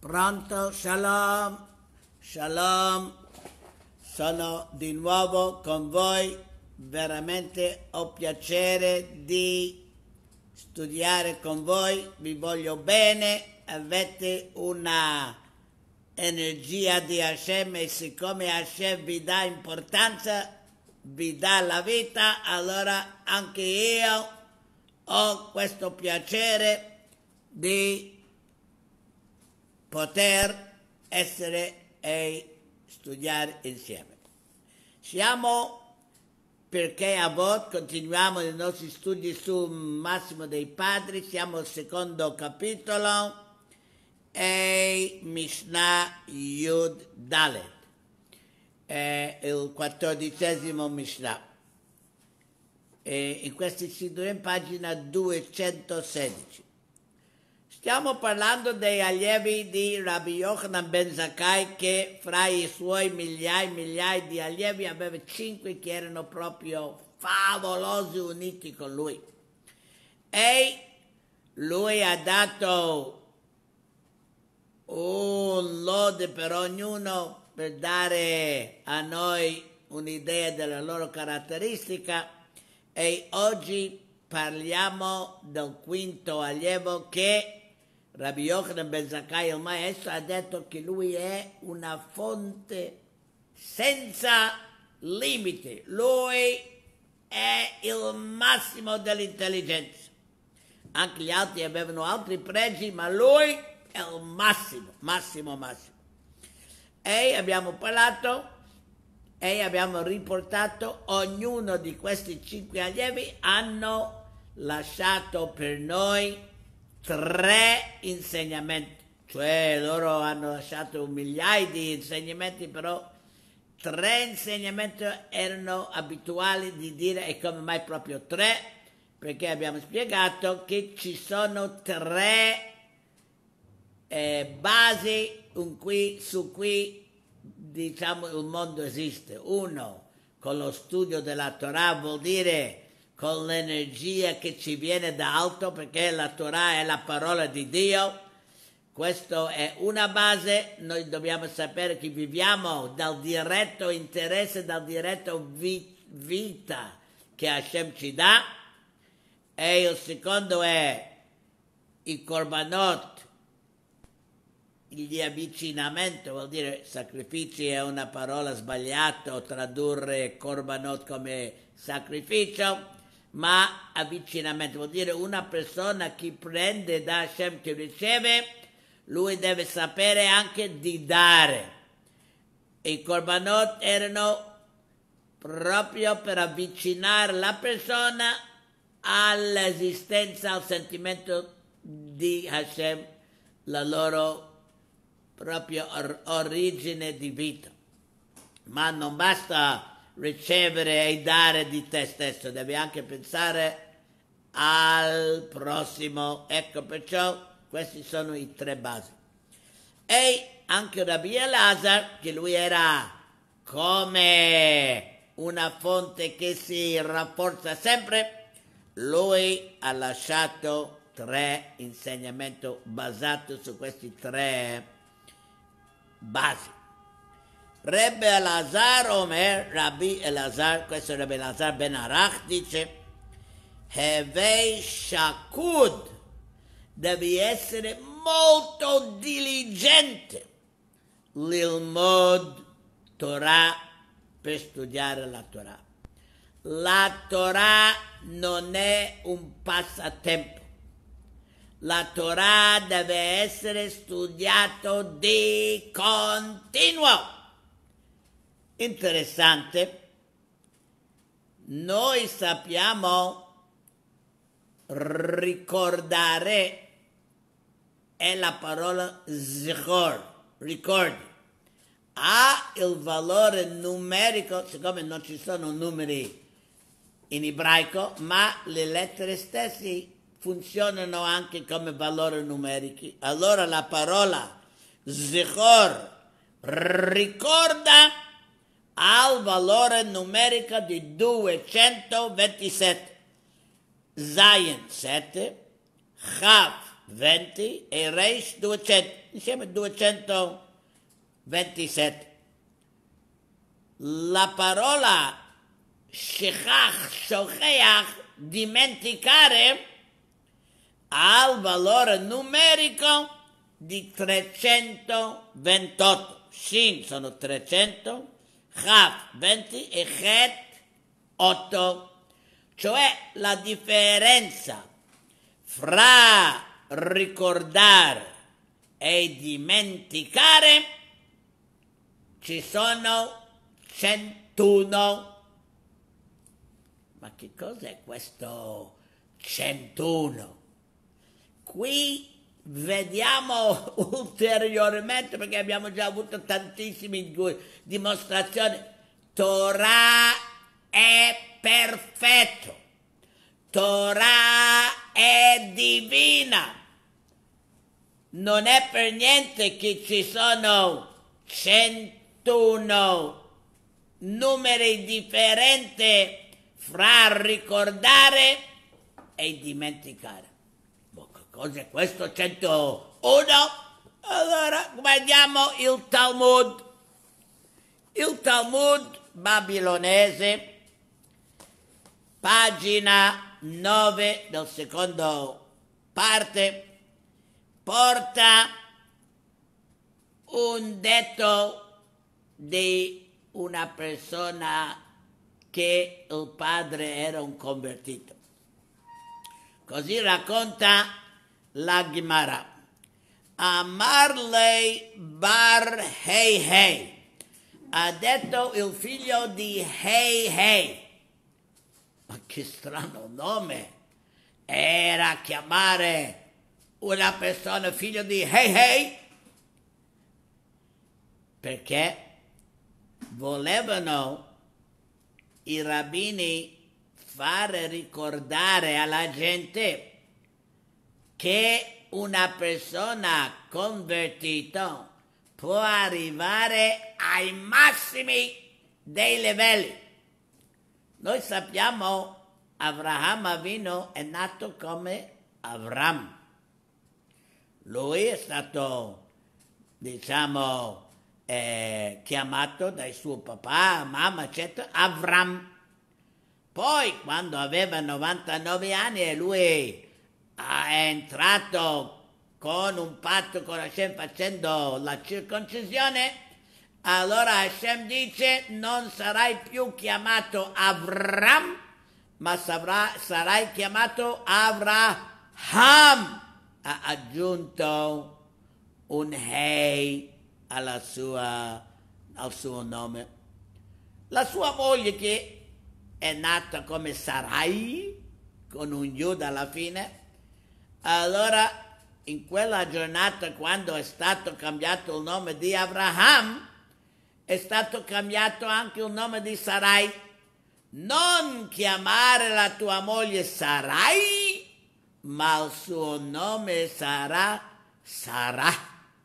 Pronto, shalom, shalom, sono di nuovo con voi, veramente ho piacere di studiare con voi, vi voglio bene, avete una energia di Hashem e siccome Hashem vi dà importanza, vi dà la vita, allora anche io ho questo piacere di poter essere e studiare insieme. Siamo perché a Bot continuiamo i nostri studi su Massimo dei Padri, siamo al secondo capitolo e Mishnah Yud Dalet, è il quattordicesimo Mishnah. E in questi si in pagina 216. Stiamo parlando dei allievi di Rabbi Yochanan Ben Zakkai che fra i suoi migliaia e migliaia di allievi aveva cinque che erano proprio favolosi uniti con lui. E lui ha dato un lode per ognuno per dare a noi un'idea della loro caratteristica e oggi parliamo del quinto allievo che Rabbi Yochanan Ben Zakkai il maestro ha detto che lui è una fonte senza limiti, lui è il massimo dell'intelligenza. Anche gli altri avevano altri pregi, ma lui è il massimo, massimo, massimo. E abbiamo parlato e abbiamo riportato ognuno di questi cinque allievi hanno lasciato per noi tre insegnamenti, cioè loro hanno lasciato migliaia di insegnamenti, però tre insegnamenti erano abituali di dire e come mai proprio tre? Perché abbiamo spiegato che ci sono tre eh, basi cui, su cui diciamo il mondo esiste. Uno, con lo studio della Torah vuol dire con l'energia che ci viene da alto, perché la Torah è la parola di Dio. Questa è una base, noi dobbiamo sapere che viviamo dal diretto interesse, dal diretto vi- vita che Hashem ci dà. E il secondo è i korbanot, gli avvicinamenti, vuol dire sacrifici è una parola sbagliata, tradurre korbanot come sacrificio, ma avvicinamento vuol dire una persona che prende da Hashem, che riceve, lui deve sapere anche di dare. I Corbanot erano proprio per avvicinare la persona all'esistenza, al sentimento di Hashem, la loro propria or- origine di vita. Ma non basta ricevere e dare di te stesso, devi anche pensare al prossimo. Ecco perciò questi sono i tre basi. E anche Rabbi Elazar, che lui era come una fonte che si rafforza sempre, lui ha lasciato tre insegnamenti basati su questi tre basi. Rebbe Elazar Omer, Rabbi Elazar, questo è Rebbe Elazar Ben Arach, dice Hevei Shakud, devi essere molto diligente l'ilmod Torah per studiare la Torah. La Torah non è un passatempo. La Torah deve essere studiata di continuo interessante. Noi sappiamo ricordare è la parola zichor, ricordi. Ha il valore numerico, siccome non ci sono numeri in ebraico, ma le lettere stesse funzionano anche come valori numerici. Allora la parola zichor ricorda al valore numerico di 227. Zayin 7, Chav 20 e Reish 200, insieme 227. La parola Shechach, Shocheach, dimenticare, al valore numerico di 328. Shin sono 300. Raf 20 e Het 8, cioè la differenza fra ricordare e dimenticare ci sono 101. Ma che cos'è questo 101? Qui vediamo ulteriormente perché abbiamo già avuto tantissime dimostrazioni. Torah è perfetto, Torah è divina. Non è per niente che ci sono 101 numeri differenti fra ricordare e dimenticare cos'è questo 101? Allora guardiamo il Talmud. Il Talmud babilonese, pagina 9 del secondo parte, porta un detto di una persona che il padre era un convertito. Così racconta la Gemara. Amar lei bar hei hei. Ha detto il figlio di hei hei. Ma che strano nome. Era chiamare una persona figlio di hei hei. Perché volevano i rabbini fare ricordare alla gente che una persona convertita può arrivare ai massimi dei livelli. Noi sappiamo Abraham Avino è nato come Avram. Lui è stato, diciamo, eh, chiamato dai suo papà, mamma, eccetera, Avram. Poi, quando aveva 99 anni, lui è entrato con un patto con Hashem facendo la circoncisione, allora Hashem dice non sarai più chiamato Avram, ma sarà, sarai chiamato Avraham. Ha aggiunto un Hei al suo nome. La sua moglie che è nata come Sarai, con un Giuda alla fine, allora, in quella giornata quando è stato cambiato il nome di Abraham, è stato cambiato anche il nome di Sarai. Non chiamare la tua moglie Sarai, ma il suo nome sarà Sarà,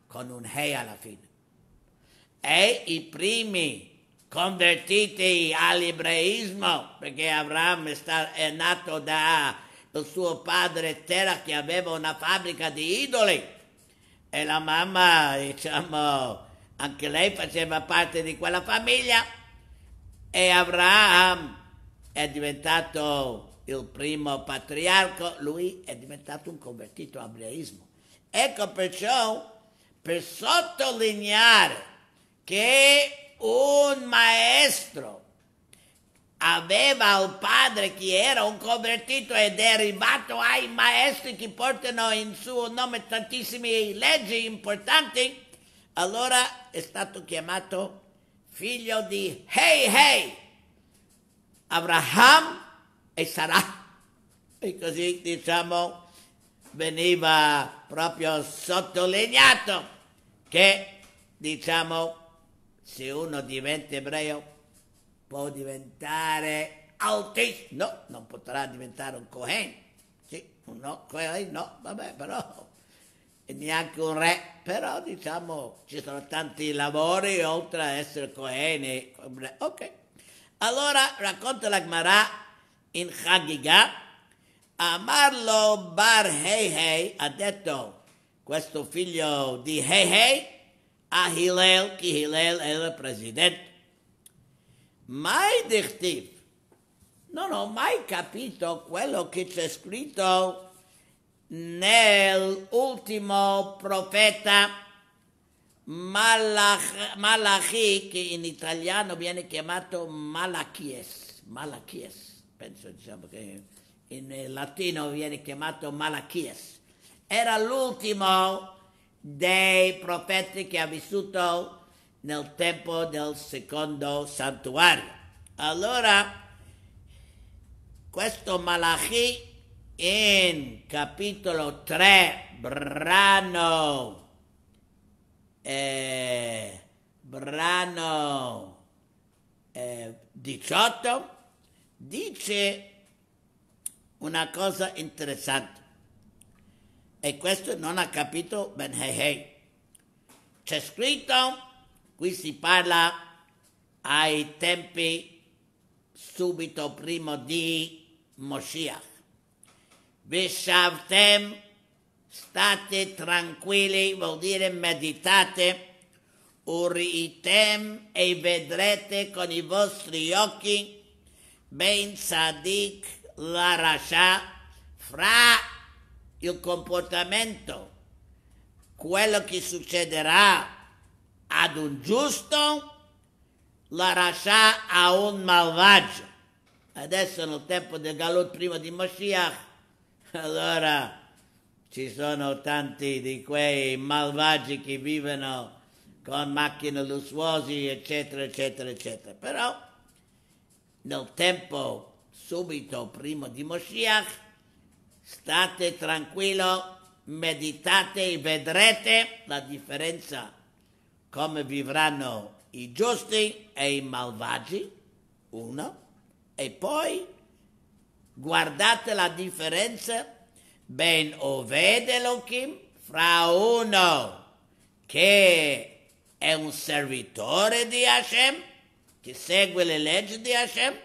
con un He alla fine. E i primi convertiti all'ebraismo, perché Abramo è, nato da Certo, suo padre Tera che aveva una fabbrica di idoli e la mamma, diciamo, anche lei faceva parte di quella famiglia e Abraham è diventato il primo patriarco, lui è diventato un convertito al ebraismo. Ecco perciò, per sottolineare che un maestro aveva un padre che era un convertito ed è arrivato ai maestri che portano in suo nome tantissime leggi importanti, allora è stato chiamato figlio di Hey Hey, Abraham e Sarah. E così diciamo veniva proprio sottolineato che diciamo se uno diventa ebreo può diventare autista, no, non potrà diventare un Cohen, sì, un no, Cohen no, vabbè, però, e neanche un re, però diciamo ci sono tanti lavori oltre ad essere Cohen, ok. Allora racconta la Gemara in Chagiga, Amarlo Bar Heihei ha detto, questo figlio di Heihei a Hillel, che Hillel era il presidente, mai dictiv. Non ho mai capito quello che c'è scritto nell'ultimo profeta Malach, Malachi, che in italiano viene chiamato Malachies, Malachies, penso diciamo che in latino viene chiamato Malachies. Era l'ultimo dei profeti che ha vissuto nel tempo del secondo santuario. Allora, questo Malachi in capitolo 3, brano, eh, brano eh, 18, dice una cosa interessante. E questo non ha capito Ben Hei Hei. C'è scritto Qui si parla ai tempi subito prima di Moshiach. Veshavtem, state tranquilli, vuol dire meditate, uritem e vedrete con i vostri occhi Ben Sadik la Rasha fra il comportamento, quello che succederà ad un giusto, la rascià a un malvagio. Adesso nel tempo del Galut prima di Mashiach, allora ci sono tanti di quei malvagi che vivono con macchine lussuose, eccetera, eccetera, eccetera. Però nel tempo subito prima di Moshiach, state tranquillo, meditate e vedrete la differenza come vivranno i giusti e i malvagi, uno, e poi guardate la differenza ben Oved Elohim fra uno che è un servitore di Hashem, che segue le leggi di Hashem,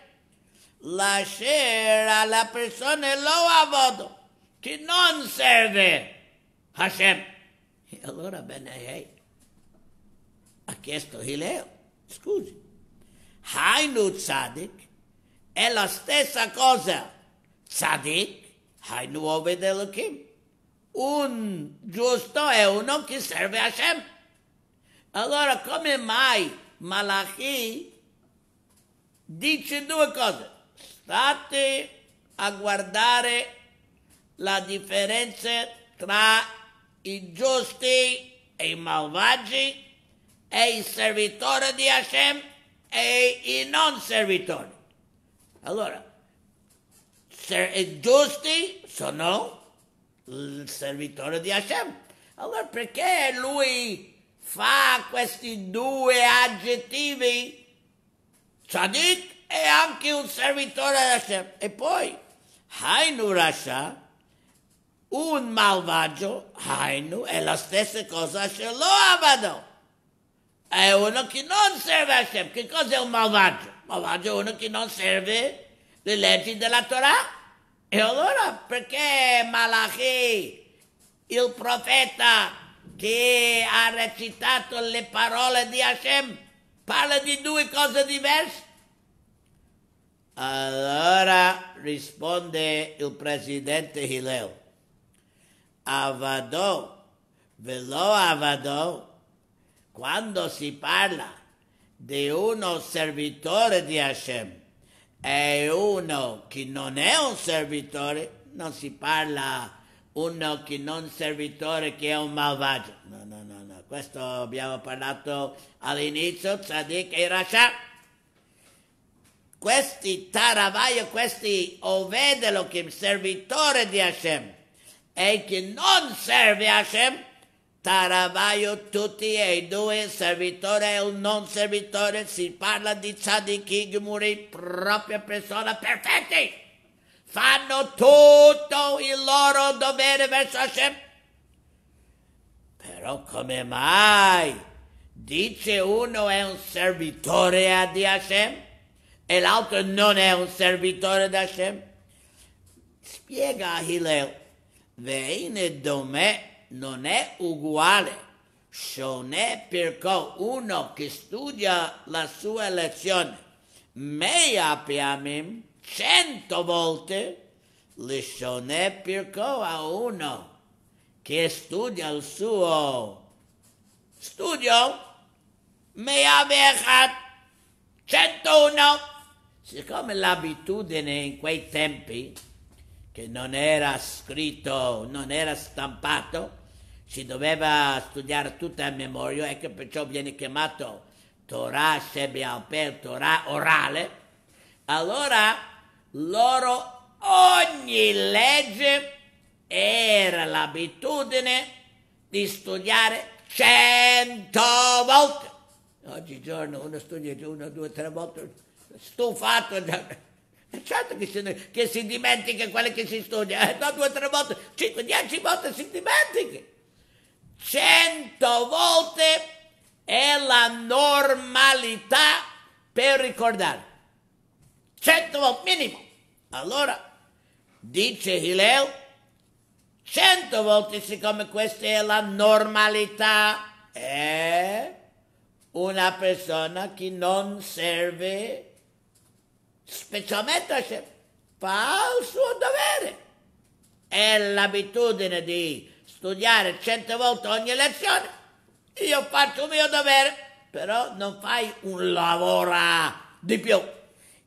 lascerà la persona e lo avodo, che non serve Hashem. E allora bene, hey, eh, ha chiesto Hileo, scusi, Hainu Tzadik è la stessa cosa. Tzadik, Hainu Oved Elohim. Un giusto è uno che serve a Hashem. Allora come mai Malachi dice due cose? State a guardare la differenza tra i giusti e i malvagi è il servitore di Hashem e i non servitori. Allora, giusti sono il servitore di Hashem. Allora perché lui fa questi due aggettivi, Tzadik è anche un servitore di Hashem. E poi, Hainu Rasha, un malvagio, Hainu, è la stessa cosa, Shelo Avado. é o único que não serve a Hashem. Que coisa é o malvado? O malvado é o único que não serve de leite da Torá. E allora, é que Malachi, o profeta que ha recitado as palavras de Hashem, fala de duas coisas diversas? Agora responde o presidente Hillel, Avadou, velo avadou, quando si parla di uno servitore di Hashem e uno che non è un servitore, non si parla uno che non è servitore che è un malvagio. No, no, no, no. Questo abbiamo parlato all'inizio, Tzadik e Rasha. Questi Taravaio, questi che Elohim, servitore di Hashem, e che non serve Hashem, Taravaio tutti e due, servitore e un non servitore, si parla di Sadiq Muri, propria persona, perfetti! Fanno tutto il loro dovere verso Hashem. Però come mai dice uno è un servitore di Hashem e l'altro non è un servitore di Hashem? Spiega a Hillel, veine domè non è uguale. Shonè perché uno che studia la sua lezione mea piamim cento volte, le shonè perché a uno che studia il suo studio mea cento 101. Siccome l'abitudine in quei tempi che non era scritto, non era stampato, si doveva studiare tutto a memoria ecco perciò viene chiamato Torah Shebe Alper, Torah orale, allora loro ogni legge era l'abitudine di studiare cento volte. Oggigiorno uno studia una, due, tre volte, stufato. È eh, certo che si, che si dimentica quello che si studia, eh, no, due, tre volte, cinque, dieci volte si dimentica. 100 volte è la normalità per ricordare. 100 volte minimo. Allora, dice Hillel, 100 volte siccome questa è la normalità, è una persona che non serve specialmente a Fa il suo dovere. È l'abitudine di studiare cento volte ogni lezione, io faccio il mio dovere, però non fai un lavoro di più.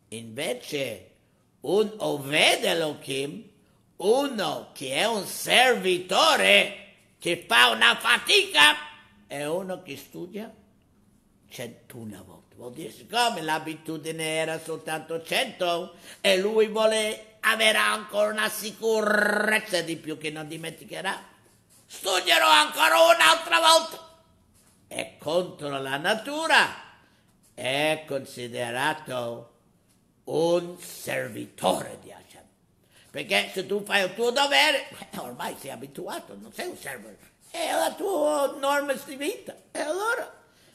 Invece un Oved Kim, uno che è un servitore, che fa una fatica, è uno che studia centuna volte. Vuol dire, siccome l'abitudine era soltanto cento e lui vuole avere ancora una sicurezza di più che non dimenticherà, studierò ancora un'altra volta. E contro la natura è considerato un servitore di Hashem. Perché se tu fai il tuo dovere, eh, ormai sei abituato, non sei un servo, è la tua norma di vita. E allora,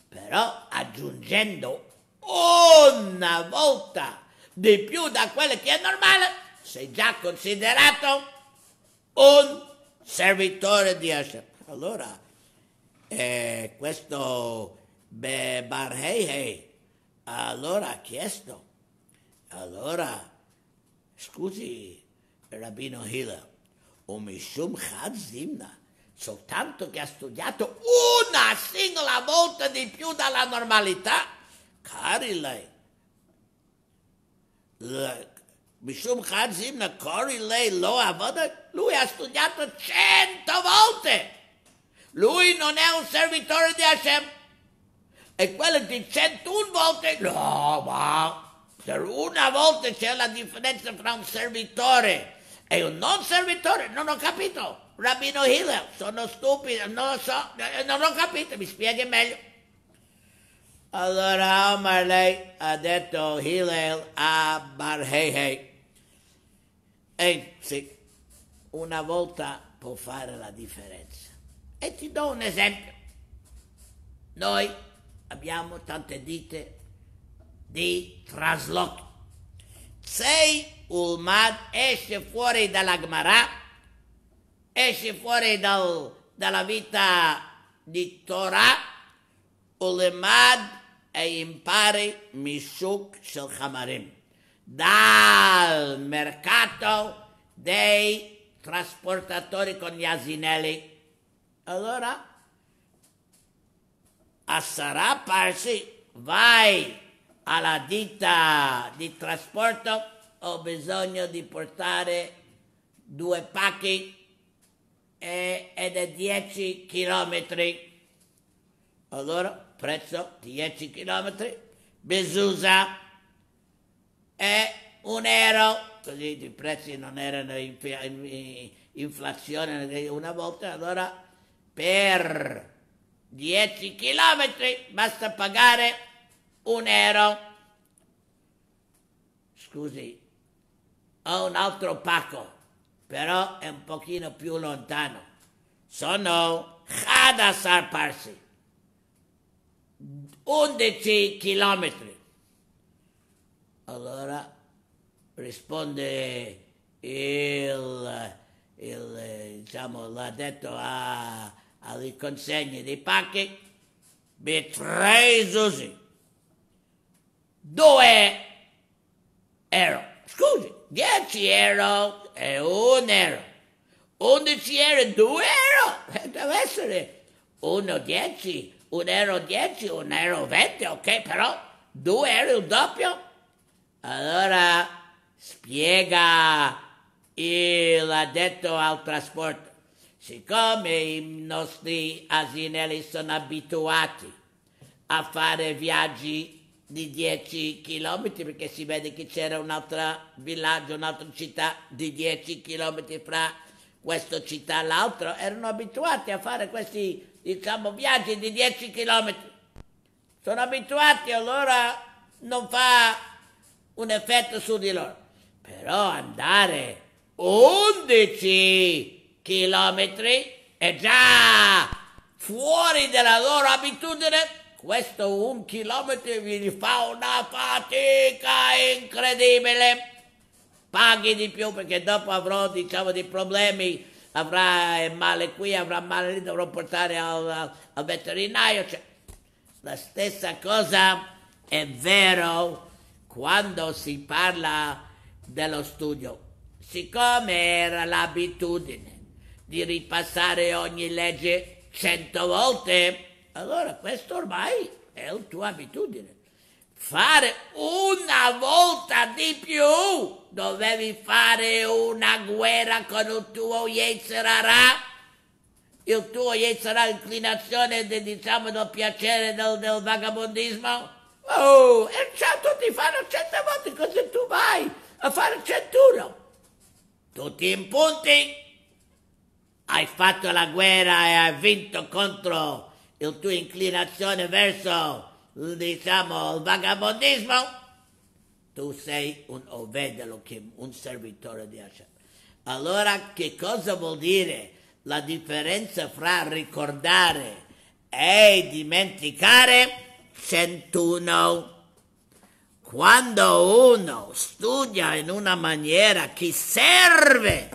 però aggiungendo una volta di più da quello che è normale, sei già considerato un servitore servitore di Hashem. Allora, eh, questo Barheihei allora ha chiesto, allora, scusi Rabbino Hila, Hillel, Mishum Chazimna, soltanto che ha studiato una singola volta di più dalla normalità, cari lei, Mishum Chazimna, cari lei lo avada? Lui ha studiato cento volte. Lui non è un servitore di Hashem. E quello di 101 volte, no, ma per una volta c'è la differenza tra un servitore e un non servitore. Non ho capito. Rabbino Hillel, sono stupido, non lo so, eh, non ho capito, mi spieghi meglio. Allora Omar lei ha detto Hillel a Barhehei. Ehi, sì, una volta può fare la differenza. E ti do un esempio. Noi abbiamo tante ditte di trasloco. Se il mad esce fuori dalla Gmarà, esce fuori dal, dalla vita di Torah, Ulmad e impari Mishuk Shel Hamarim dal mercato dei trasportatori con gli asinelli. Allora, Assara ah, Parsi, vai alla ditta di trasporto, ho bisogno di portare due pacchi e, ed è 10 chilometri. Allora, prezzo 10 chilometri, bisusa e un euro così i prezzi non erano in, in, inflazione una volta, allora per 10 km basta pagare un euro. Scusi, ho un altro pacco, però è un pochino più lontano. Sono Hadassar Parsi, 11 chilometri. Allora risponde il, il diciamo, l'addetto a, alle consegne dei pacchi, Betresosi. Due euro. Scusi, 10 euro è un euro. 11 euro è 2 euro. Deve essere 1, 10, 1 euro 10, 1 euro 20, ok, però 2 euro il doppio. Allora... Spiega il addetto al trasporto. Siccome i nostri asinelli sono abituati a fare viaggi di 10 km, perché si vede che c'era un altro villaggio, un'altra città di 10 km fra questa città e l'altra, erano abituati a fare questi diciamo viaggi di 10 km. Sono abituati, allora non fa un effetto su di loro però andare 11 chilometri è già fuori della loro abitudine questo un chilometro vi fa una fatica incredibile. Paghi di più perché dopo avrò diciamo dei problemi, avrà male qui, avrà male lì, dovrò portare al, al veterinario. Cioè, la stessa cosa è vero quando si parla di dello studio, siccome era l'abitudine di ripassare ogni legge cento volte, allora questo ormai è la tua abitudine. Fare una volta di più dovevi fare una guerra con il tuo Yetzerara il tuo sarà inclinazione de, diciamo del piacere del, del vagabondismo oh e certo ti fanno cento volte così tu vai a fare il centuro. Tutti in punti. Hai fatto la guerra e hai vinto contro la tua inclinazione verso, diciamo, il vagabondismo. Tu sei un ovedelo, un servitore di Hashem. Allora che cosa vuol dire la differenza fra ricordare e dimenticare? 101. Quando uno studia in una maniera che serve,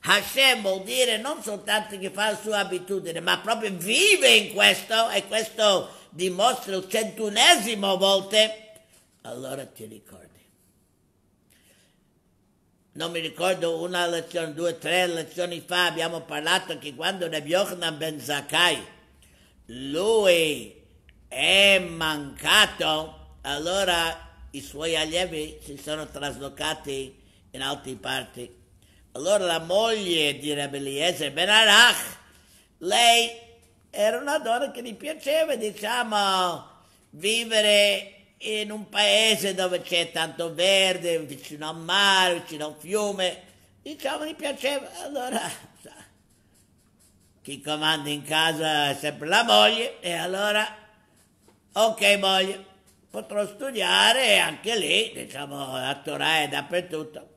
Hashem vuol dire non soltanto che fa la sua abitudine, ma proprio vive in questo e questo dimostra il centunesimo volte, allora ti ricordi. Non mi ricordo una lezione, due, tre lezioni fa abbiamo parlato che quando Rabbi Ben Zakai, lui è mancato, allora i suoi allievi si sono traslocati in altre parti. Allora la moglie di Rabbi Eliezer Ben Arach, lei era una donna che gli piaceva, diciamo, vivere in un paese dove c'è tanto verde, vicino al mare, vicino al fiume. Diciamo, gli piaceva. Allora, chi comanda in casa è sempre la moglie, e allora, ok moglie, potrò studiare anche lì, diciamo, a Torah e dappertutto.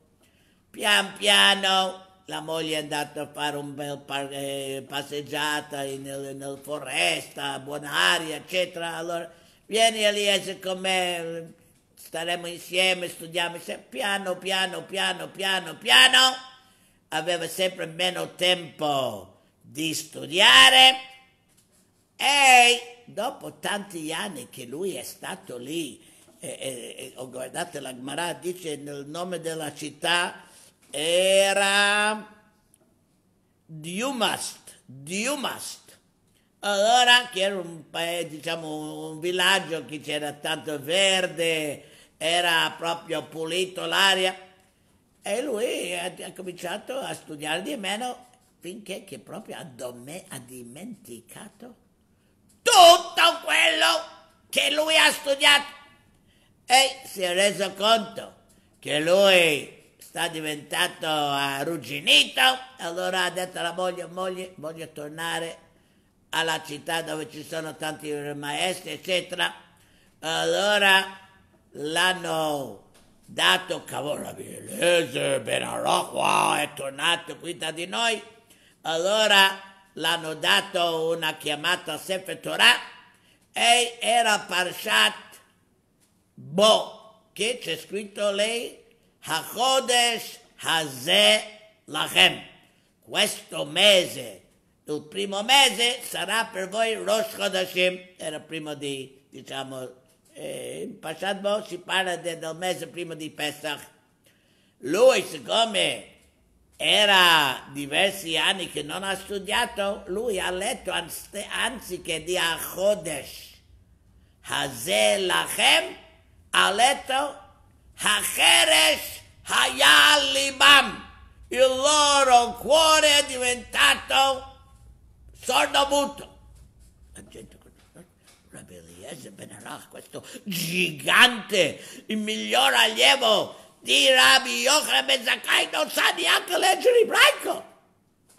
Pian piano la moglie è andata a fare un bel par- eh, passeggiata nella nel, foresta, buona aria, eccetera. Allora, vieni Eliese con me, staremo insieme, studiamo insieme. Piano, piano, piano, piano, piano. Aveva sempre meno tempo di studiare. Ehi! dopo tanti anni che lui è stato lì, eh, eh, ho guardato la Gmarà, dice nel nome della città era Diumast, Diumast. Allora, che era un paese, diciamo, un villaggio che c'era tanto verde, era proprio pulito l'aria. E lui ha, cominciato a studiare di meno finché che proprio ha, dome, ha dimenticato tutto quello che lui ha studiato e si è reso conto che lui sta diventato arrugginito, allora ha detto alla moglie, moglie, voglio tornare alla città dove ci sono tanti maestri, eccetera. Allora l'hanno dato Cavorabilese, Benaracqua, è tornato qui da di noi. Allora l'hanno dato una chiamata Sefer Torah e era Parshat Bo, che c'è scritto lei, Hachodesh Hazeh Lachem. Questo mese, il primo mese, sarà per voi Rosh Chodashim, era prima di, diciamo, eh, in Parshat Bo si parla del mese prima di Pesach. Lui, siccome era diversi anni che non ha studiato, lui ha letto anziché di Achodesh. Hazeh lachem, ha letto Hacheresh hayal Il loro cuore è diventato sordomuto. La gente Rabbi Eliezer Ben Arach, questo gigante, il miglior allievo di Rabbi Yochra Bezzakai non sa neanche leggere ebraico.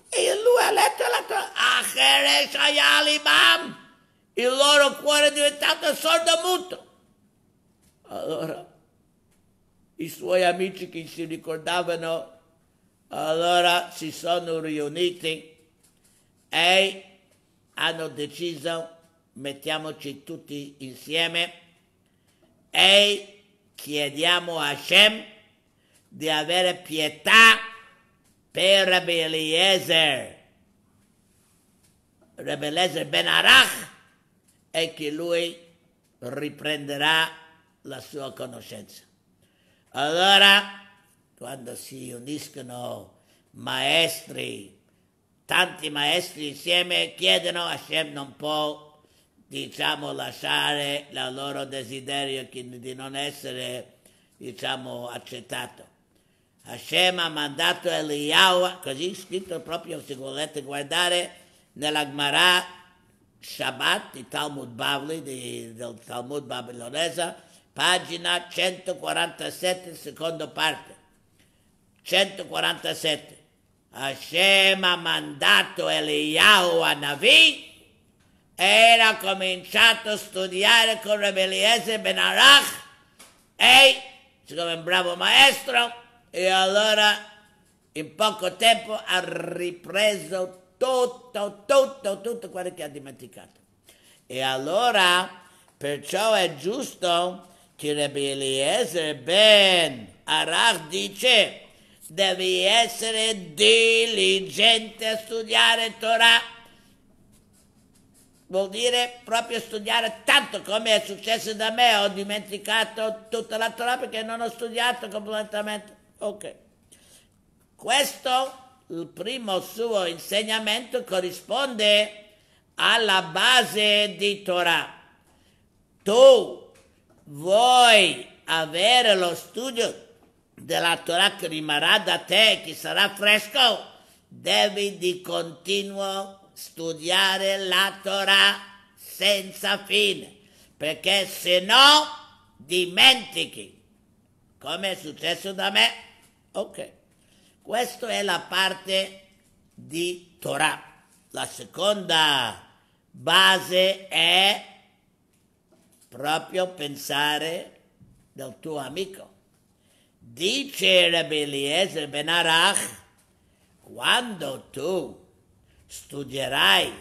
E lui ha letto la Torah. Achere Shayali Il loro cuore è diventato sordomuto. Allora, i suoi amici che si ricordavano, allora si sono riuniti e hanno deciso, mettiamoci tutti insieme e chiediamo a Hashem di avere pietà per Rabbi Eliezer. Rabbi Eliezer Ben Arach e che lui riprenderà la sua conoscenza. Allora, quando si uniscono maestri, tanti maestri insieme chiedono, Hashem non può, diciamo, lasciare il loro desiderio di non essere, diciamo, accettato. Hashem ha mandato Eliyahu, così è scritto proprio se volete guardare nella Gemara Shabbat di Talmud Bavli, di, del Talmud babilonese, pagina 147, seconda parte. 147. Hashem ha mandato Eliyahu a Navi era cominciato a studiare con Rebeliese Benarach e, siccome è un bravo maestro, e allora in poco tempo ha ripreso tutto, tutto, tutto quello che ha dimenticato. E allora, perciò è giusto che Rabbi Eliezer ben Arach dice devi essere diligente a studiare Torah. Vuol dire proprio studiare tanto come è successo da me, ho dimenticato tutta la Torah perché non ho studiato completamente. Ok. Questo, il primo suo insegnamento, corrisponde alla base di Torah. Tu vuoi avere lo studio della Torah che rimarrà da te, che sarà fresco, devi di continuo studiare la Torah senza fine, perché se no dimentichi, come è successo da me. Ok, questa è la parte di Torah. La seconda base è proprio pensare del tuo amico. Dice Rabbi Eliezer Ben Arach, quando tu studierai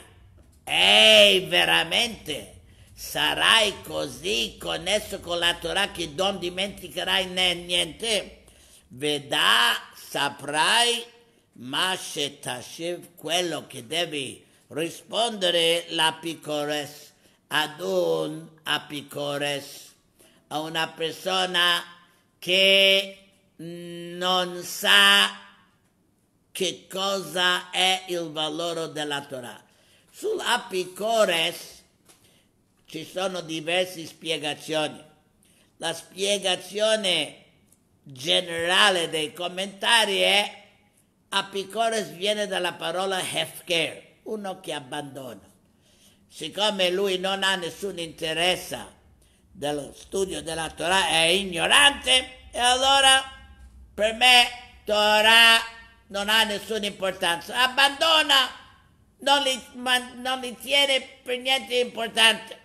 e veramente sarai così connesso con la Torah che non dimenticherai niente vedrà, saprai, ma se tashiv quello che devi rispondere l'apicores ad un apicores, a una persona che non sa che cosa è il valore della Torah. Sull'apicores ci sono diverse spiegazioni. La spiegazione generale dei commentari è Apicores viene dalla parola healthcare, uno che abbandona. Siccome lui non ha nessun interesse dello studio della Torah, è ignorante, e allora per me Torah non ha nessuna importanza. Abbandona, non li, ma, non li tiene per niente importante.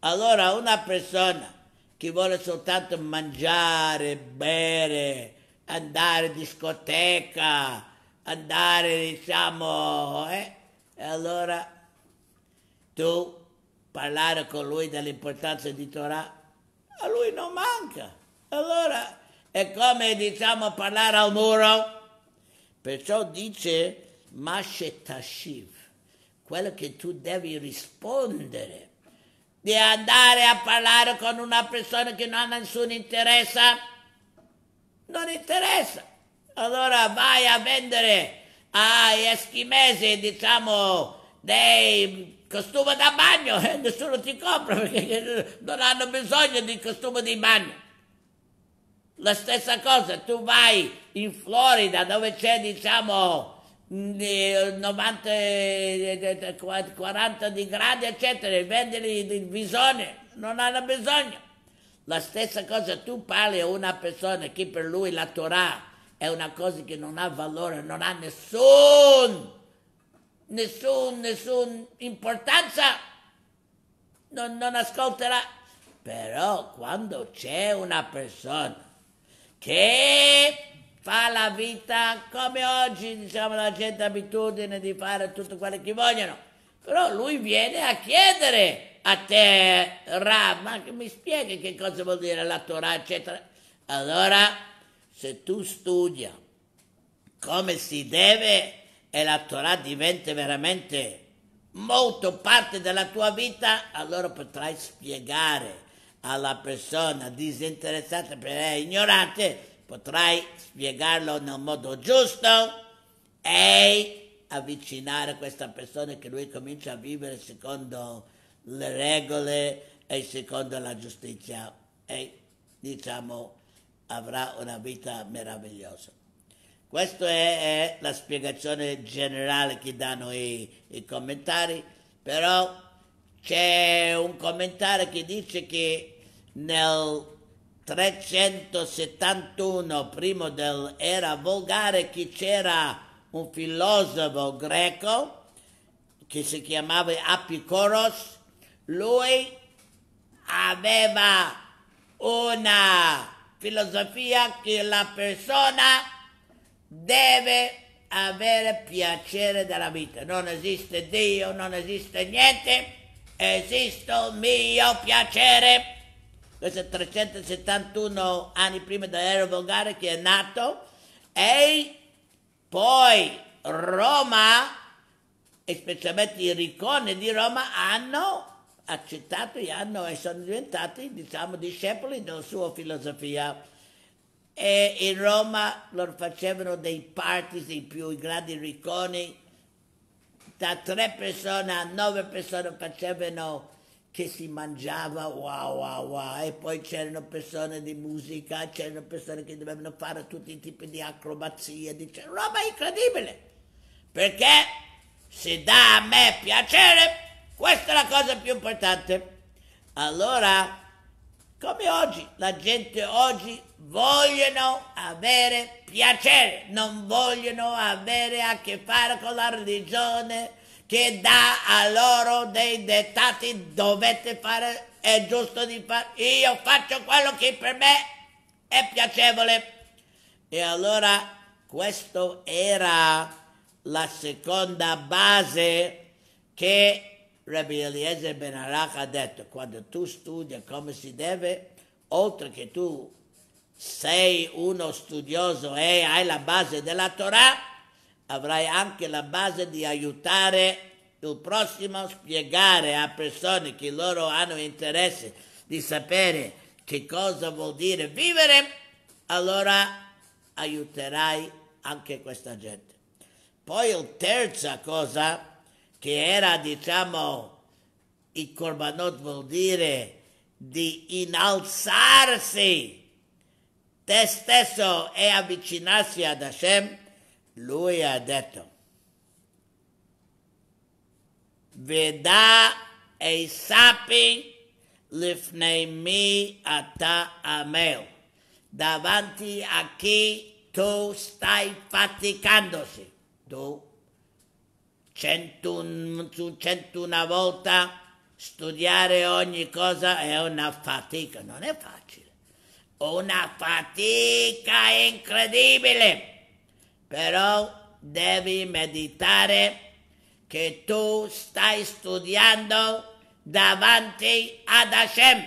Allora una persona chi vuole soltanto mangiare, bere, andare in discoteca, andare diciamo, eh? E allora tu parlare con lui dell'importanza di Torah, a lui non manca. Allora è come diciamo parlare al muro. Perciò dice Mashetashiv, quello che tu devi rispondere di andare a parlare con una persona che non ha nessun interesse? Non interessa. Allora vai a vendere agli eschimesi, diciamo, dei costumi da bagno e nessuno ti compra perché non hanno bisogno di costumi di bagno. La stessa cosa, tu vai in Florida dove c'è, diciamo, 90, 40 eh, eh, eh, di gradi, eccetera, e vendere il bisogno, non hanno bisogno. La stessa cosa tu parli a una persona che per lui la Torah è una cosa che non ha valore, non ha nessun, nessun, nessun importanza, non, non ascolterà. Però quando c'è una persona che fa la vita come oggi, diciamo, la gente ha abitudine di fare tutto quello che vogliono. Però lui viene a chiedere a te, Rav, ma mi spieghi che cosa vuol dire la Torah, eccetera. Allora, se tu studia come si deve e la Torah diventa veramente molto parte della tua vita, allora potrai spiegare alla persona disinteressata, per ignorante, potrai spiegarlo nel modo giusto e avvicinare questa persona che lui comincia a vivere secondo le regole e secondo la giustizia e diciamo avrà una vita meravigliosa. Questa è, è, la spiegazione generale che danno i, i commentari, però c'è un commentario che dice che nel 371 primo dell'era volgare che c'era un filosofo greco che si chiamava Apicoros, lui aveva una filosofia che la persona deve avere piacere della vita. Non esiste Dio, non esiste niente, esiste il mio piacere questo è 371 anni prima da Ero Volgare che è nato e poi Roma e specialmente i riconi di Roma hanno accettato e, hanno, e sono diventati diciamo discepoli della sua filosofia e in Roma loro facevano dei party i più grandi riconi, da tre persone a nove persone facevano che si mangiava wow wow wow e poi c'erano persone di musica, c'erano persone che dovevano fare tutti i tipi di acrobazie, dice roba incredibile. Perché se dà a me piacere, questa è la cosa più importante. Allora, come oggi, la gente oggi vogliono avere piacere, non vogliono avere a che fare con la religione, che dà a loro dei dettati dovete fare, è giusto di fare, io faccio quello che per me è piacevole. E allora questo era la seconda base che Rabbi Eliezer Ben Arach ha detto, quando tu studi come si deve, oltre che tu sei uno studioso e hai la base della Torah, avrai anche la base di aiutare il prossimo a spiegare a persone che loro hanno interesse di sapere che cosa vuol dire vivere, allora aiuterai anche questa gente. Poi la terza cosa, che era diciamo, il corbanot vuol dire di innalzarsi te stesso e avvicinarsi ad Hashem, lui ha detto, Veda e sappi lifnei mi ata amel, davanti a chi tu stai faticandosi. Tu, cento, su una volta, studiare ogni cosa è una fatica, non è facile, una fatica incredibile però devi meditare che tu stai studiando davanti ad Hashem.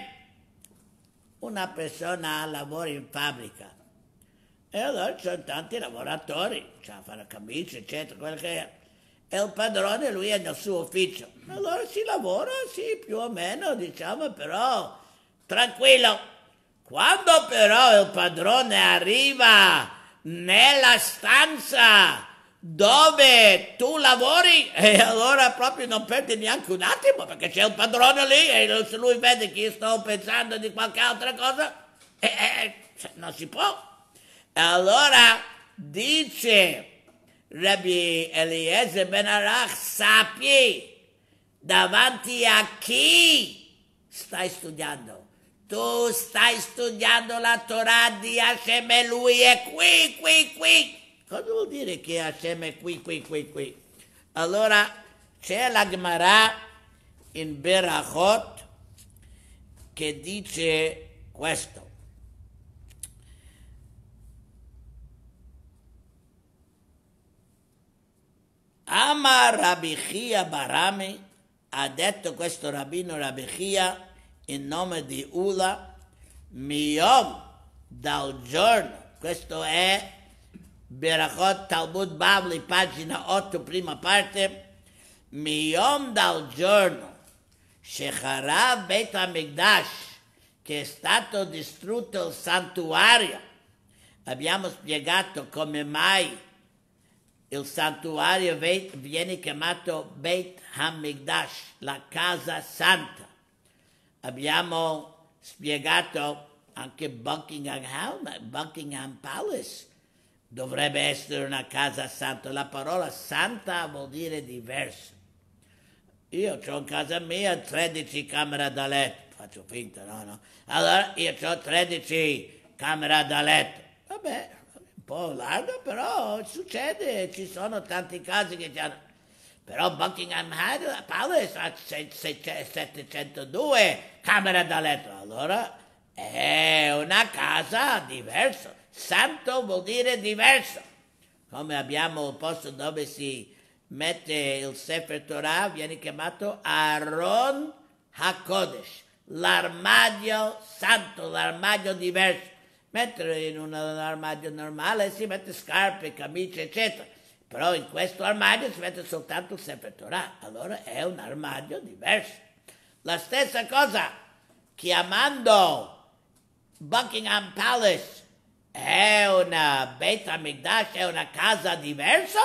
Una persona lavora in fabbrica e allora ci sono tanti lavoratori, sa cioè, fare camicie, eccetera, quello che è. E il padrone lui è nel suo ufficio. Allora si lavora, sì, più o meno, diciamo, però tranquillo. Quando però il padrone arriva nella stanza dove tu lavori e allora proprio non perdi neanche un attimo perché c'è il padrone lì e se lui vede che io sto pensando di qualche altra cosa eh, eh, eh cioè, non si può allora dice Rabbi Eliezer Ben Arach sappi davanti a chi stai studiando tu stai studiando la Torah di Hashem e lui è qui, qui, qui. Cosa vuol dire che Hashem è qui, qui, qui, qui? Allora c'è la Gemara in Berachot che dice questo. Ama Rabbi Chia Barami ha detto questo rabbino Rabbi Chia in nome di Ula Miyom dal giorno. Questo è Berachot Talmud Babli, pagina 8, prima parte. Miyom dal giorno. Shechara Beit Amigdash che è stato distrutto il santuario. Abbiamo spiegato come mai il santuario viene chiamato Beit Hamigdash, la casa santa abbiamo spiegato anche Buckingham, Buckingham Palace dovrebbe essere una casa santa. La parola santa vuol dire diverso. Io ho in casa mia 13 camere da letto, faccio finta, no, no. Allora io ho 13 camere da letto. Vabbè, un po' largo, però succede, ci sono tanti casi che hanno. Però Buckingham Palace ha 702 camera da letto. Allora è una casa diversa. Santo vuol dire diverso. Come abbiamo il posto dove si mette il Sefer Torah, viene chiamato Aaron HaKodesh, l'armadio santo, l'armadio diverso. Mentre in un armadio normale si mette scarpe, camicie, eccetera. Però in questo armadio si mette soltanto il Sefer Torah. Allora è un armadio diverso. La stessa cosa chiamando Buckingham Palace è una Beit HaMikdash, è una casa diversa?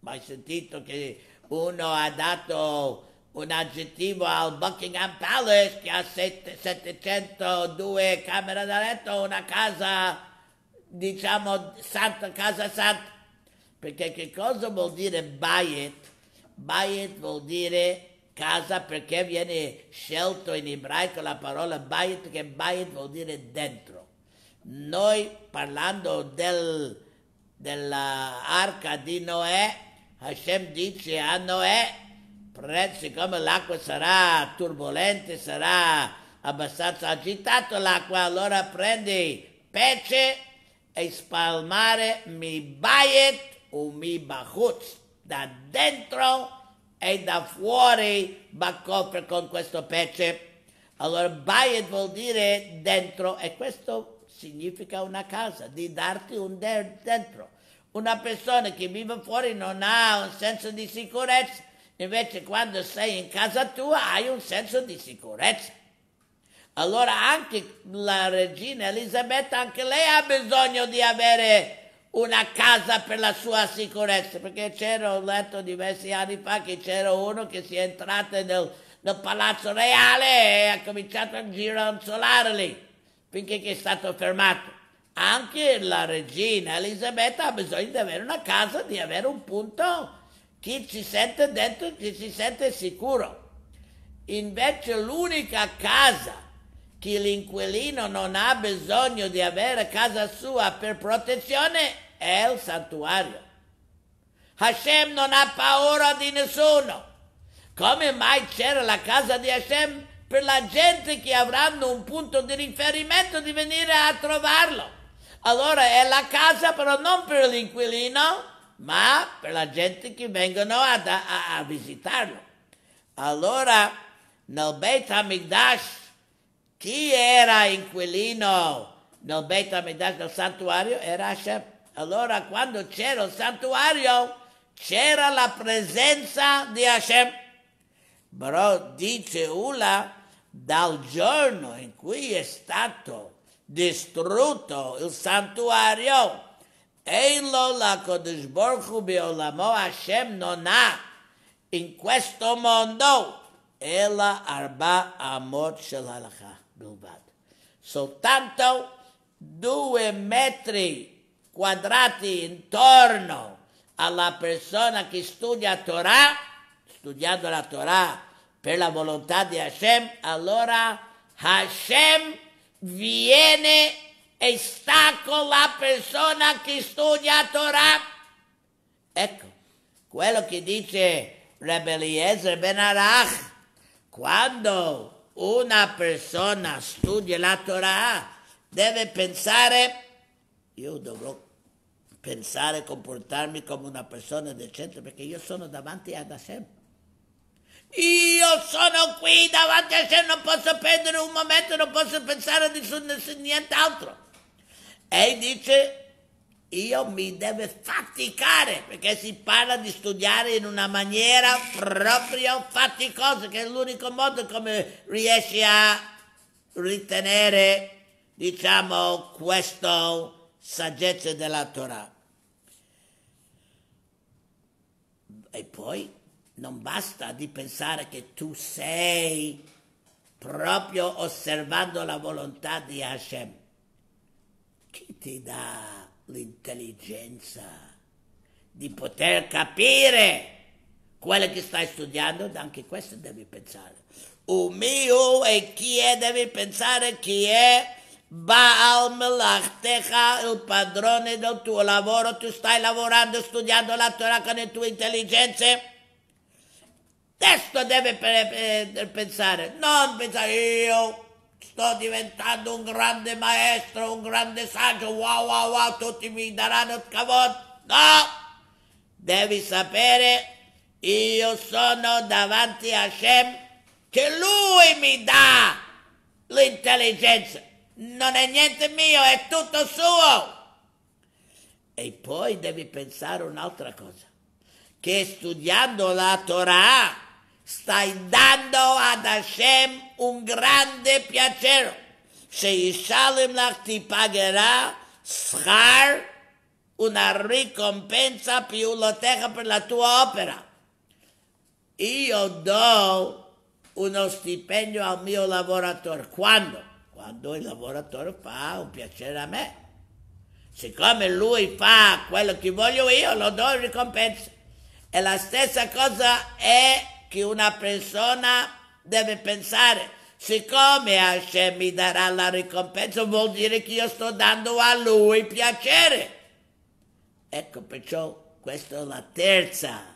Mai sentito che uno ha dato un aggettivo al Buckingham Palace che ha 702 camere da letto, una casa, diciamo, santa, casa santa. Perché che cosa vuol dire Bayit? Bayit vuol dire casa perché viene scelto in ebraico la parola Bayit, che Bayit vuol dire dentro. Noi parlando del, dell'arca di Noè, Hashem dice a Noè, siccome l'acqua sarà turbolente, sarà abbastanza agitata l'acqua, allora prendi pece e spalmare mi bayet o mi bahutz, da dentro e da fuori Baccoffer con questo pece. Allora Bayet vuol dire dentro e questo significa una casa, di darti un dentro. Una persona che vive fuori non ha un senso di sicurezza, invece quando sei in casa tua hai un senso di sicurezza. Allora anche la regina Elisabetta, anche lei ha bisogno di avere una casa per la sua sicurezza, perché c'era, ho letto diversi anni fa che c'era uno che si è entrato nel, nel palazzo reale e ha cominciato a gironzolare lì, finché è stato fermato. Anche la regina Elisabetta ha bisogno di avere una casa, di avere un punto che si sente dentro, che si sente sicuro. Invece l'unica casa che l'inquilino non ha bisogno di avere casa sua per protezione è il santuario. Hashem non ha paura di nessuno. Come mai c'era la casa di Hashem per la gente che avranno un punto di riferimento di venire a trovarlo? Allora è la casa però non per l'inquilino, ma per la gente che vengono a, a, a visitarlo. Allora nel Beit HaMikdash chi era inquilino nel Beit HaMikdash, nel santuario, era Hashem. Allora quando c'era il santuario c'era la presenza di Hashem. Però dice Ula, dal giorno in cui è stato distrutto il santuario, Eilo la Kodesh Borchu Beolamo Hashem non ha in questo mondo Ela Arba Amot Shel Halacha Soltanto due metri quadrati intorno alla persona che studia Torah, studiando la Torah per la volontà di Hashem, allora Hashem viene e sta con la persona che studia Torah. Ecco, quello che dice Rebeliezer Ben Arach, quando una persona studia la Torah, deve pensare io dovrò pensare e comportarmi come una persona decente perché io sono davanti ad Hashem. Io sono qui davanti a Hashem, non posso perdere un momento, non posso pensare di nient'altro. E dice, io mi devo faticare, perché si parla di studiare in una maniera proprio faticosa, che è l'unico modo come riesci a ritenere, diciamo, questo saggezze della Torah. E poi non basta di pensare che tu sei proprio osservando la volontà di Hashem. Chi ti dà l'intelligenza di poter capire quello che stai studiando? Anche questo devi pensare. Un oh mio e chi è? Devi pensare chi è Baal Melachtecha, il padrone del tuo lavoro, tu stai lavorando, studiando la Torah con le tue intelligenze? Questo deve pensare, non pensare io sto diventando un grande maestro, un grande saggio, wow wow wow, tutti mi daranno scavot. No! Devi sapere, io sono davanti a Shem, che lui mi dà l'intelligenza non è niente mio, è tutto suo. E poi devi pensare un'altra cosa, che studiando la Torah stai dando ad Hashem un grande piacere. Se Ishalimlach ti pagherà schar, una ricompensa più loteca per la tua opera. Io do uno stipendio al mio lavoratore. Quando? quando il lavoratore fa un piacere a me. Siccome lui fa quello che voglio io, lo do in ricompensa. E la stessa cosa è che una persona deve pensare. Siccome Hashem mi darà la ricompensa, vuol dire che io sto dando a lui piacere. Ecco perciò questa è la terza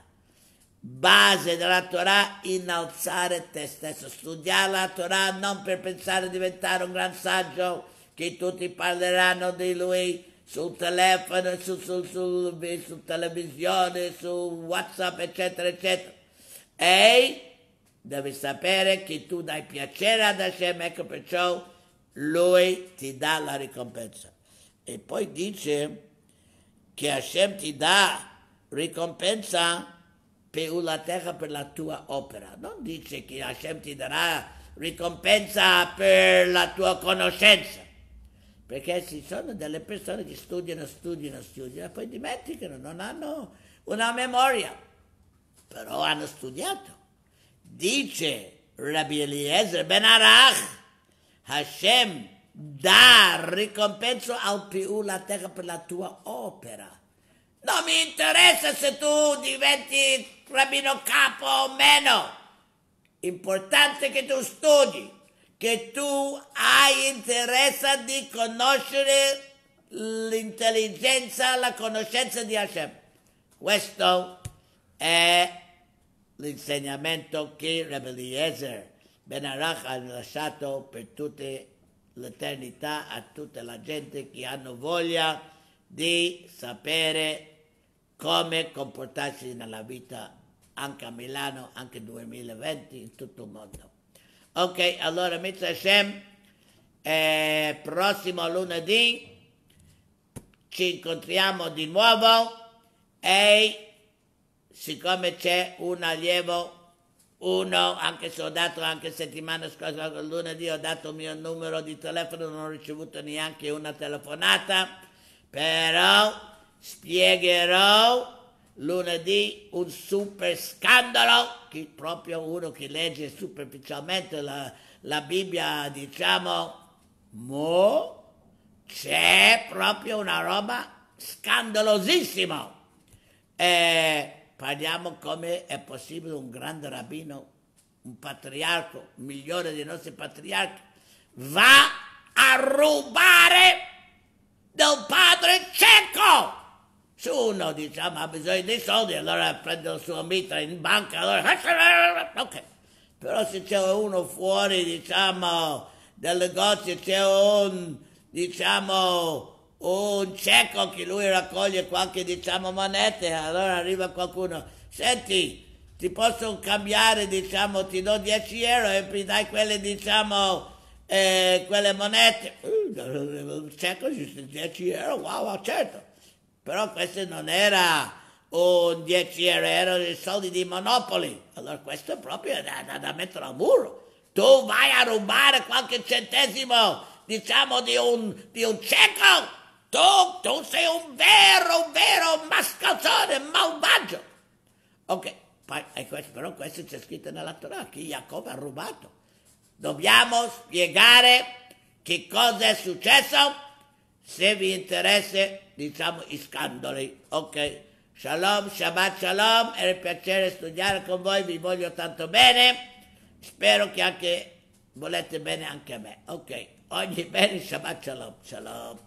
base della Torah, innalzare te stesso, studiare la Torah non per pensare di diventare un gran saggio che tutti parleranno di lui sul telefono, su, su, su, su televisione, su Whatsapp, eccetera, eccetera. E devi sapere che tu dai piacere ad Hashem, ecco perciò lui ti dà la ricompensa. E poi dice che Hashem ti dà ricompensa la terra per la tua opera. Non dice che Hashem ti darà ricompensa per la tua conoscenza. Perché ci sono delle persone che studiano, studiano, studiano e poi dimenticano, non hanno una memoria, però hanno studiato. Dice Rabbi Eliezer Ben Arach, Hashem dà ricompenso al Più la terra per la tua opera. Non mi interessa se tu diventi rabbino capo o meno. L'importante è che tu studi, che tu hai interesse di conoscere l'intelligenza, la conoscenza di Hashem. Questo è l'insegnamento che Rebbe Eliezer Ben Arach ha lasciato per tutta l'eternità a tutta la gente che hanno voglia di sapere come comportarsi nella vita anche a Milano, anche 2020, in tutto il mondo. Ok, allora amici Hashem, eh, prossimo lunedì ci incontriamo di nuovo e siccome c'è un allievo, uno, anche se ho dato anche settimana scorsa, lunedì ho dato il mio numero di telefono, non ho ricevuto neanche una telefonata, però spiegherò lunedì un super scandalo, che proprio uno che legge superficialmente la, la Bibbia, diciamo, mo c'è proprio una roba scandalosissima. E parliamo come è possibile un grande rabbino, un patriarco, migliore dei nostri patriarchi, va a rubare del padre cieco! Se uno diciamo, ha bisogno dei soldi, allora prende il suo mitra in banca, allora... Ok. Però se c'è uno fuori, diciamo, del negozio, c'è un, diciamo, un cieco che lui raccoglie qualche, diciamo, monete, allora arriva qualcuno, senti, ti posso cambiare, diciamo, ti do 10 euro e mi dai quelle, diciamo, eh, quelle monete. Certo, secoli, 10 euro, wow, wow, certo. Però questo non era un 10 euro, erano i soldi di Monopoli. Allora questo è proprio da, da, da mettere al muro. Tu vai a rubare qualche centesimo, diciamo, di un, di un cieco. Tu, tu sei un vero, vero mascalzone, malvagio. Ok, questo, però questo c'è scritto nella Torah, che Giacobbe ha rubato. Dobbiamo spiegare che cosa è successo? Se vi interessa, diciamo i scandali, ok? Shalom, Shabbat Shalom, era un piacere studiare con voi, vi voglio tanto bene, spero che anche volete bene anche a me, ok? Ogni bene, Shabbat Shalom, Shalom.